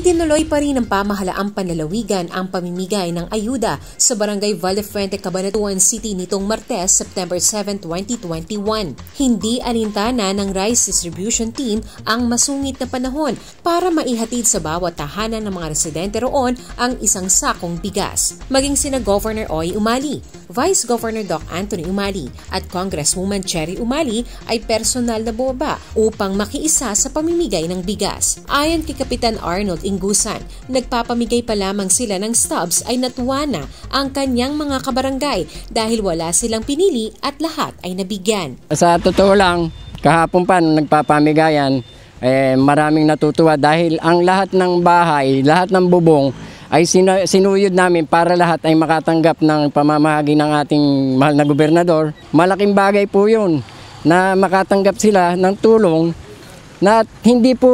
Itinuloy pa rin ng pamahalaang panlalawigan ang pamimigay ng ayuda sa Barangay Vallefuente, Cabanatuan City nitong Martes, September 7, 2021. Hindi alintana ng rice distribution team ang masungit na panahon para maihatid sa bawat tahanan ng mga residente roon ang isang sakong bigas. Maging sina Governor Oy Umali, Vice Governor Doc Anthony Umali at Congresswoman Cherry Umali ay personal na bumaba upang makiisa sa pamimigay ng bigas. Ayon kay Kapitan Arnold ingusan. Nagpapamigay pa lamang sila ng stubs ay natuwa na ang kanyang mga kabarangay dahil wala silang pinili at lahat ay nabigyan. Sa totoo lang, kahapon pa nagpapamigayan, eh, maraming natutuwa dahil ang lahat ng bahay, lahat ng bubong ay sinu- sinuyod namin para lahat ay makatanggap ng pamamahagi ng ating mahal na gobernador. Malaking bagay po yun na makatanggap sila ng tulong na hindi po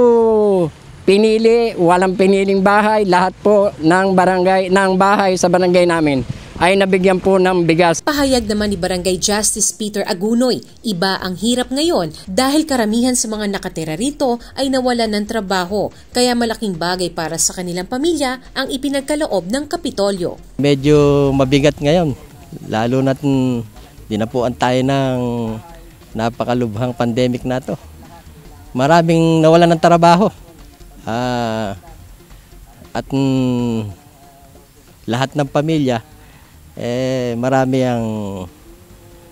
pinili, walang piniling bahay, lahat po ng barangay ng bahay sa barangay namin ay nabigyan po ng bigas. Pahayag naman ni Barangay Justice Peter Agunoy, iba ang hirap ngayon dahil karamihan sa mga nakatira rito ay nawala ng trabaho kaya malaking bagay para sa kanilang pamilya ang ipinagkaloob ng Kapitolyo. Medyo mabigat ngayon lalo na't dinapuan tayo ng napakalubhang pandemic na to. Maraming nawalan ng trabaho uh, at mm, lahat ng pamilya eh marami ang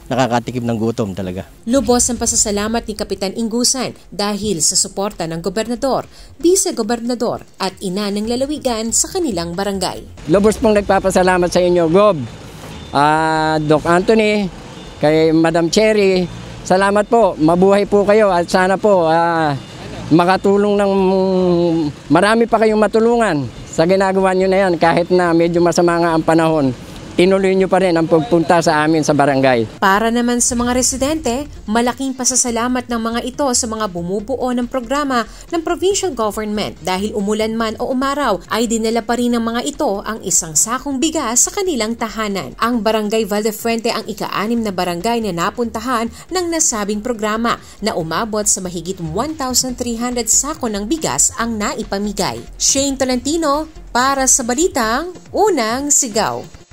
nakakatikim ng gutom talaga. Lubos ang pasasalamat ni Kapitan Ingusan dahil sa suporta ng gobernador, vice-gobernador at ina ng lalawigan sa kanilang barangay. Lubos pong nagpapasalamat sa inyo, Gob, uh, Doc Anthony, kay Madam Cherry. Salamat po, mabuhay po kayo at sana po uh, makatulong ng marami pa kayong matulungan sa ginagawa nyo na yan kahit na medyo masama nga ang panahon. Tinuloy nyo pa rin ang pagpunta sa amin sa barangay. Para naman sa mga residente, malaking pasasalamat ng mga ito sa mga bumubuo ng programa ng provincial government dahil umulan man o umaraw ay dinala pa rin ng mga ito ang isang sakong bigas sa kanilang tahanan. Ang barangay Valdefrente ang ika-anim na barangay na napuntahan ng nasabing programa na umabot sa mahigit 1,300 sako ng bigas ang naipamigay. Shane Tolentino para sa Balitang Unang Sigaw.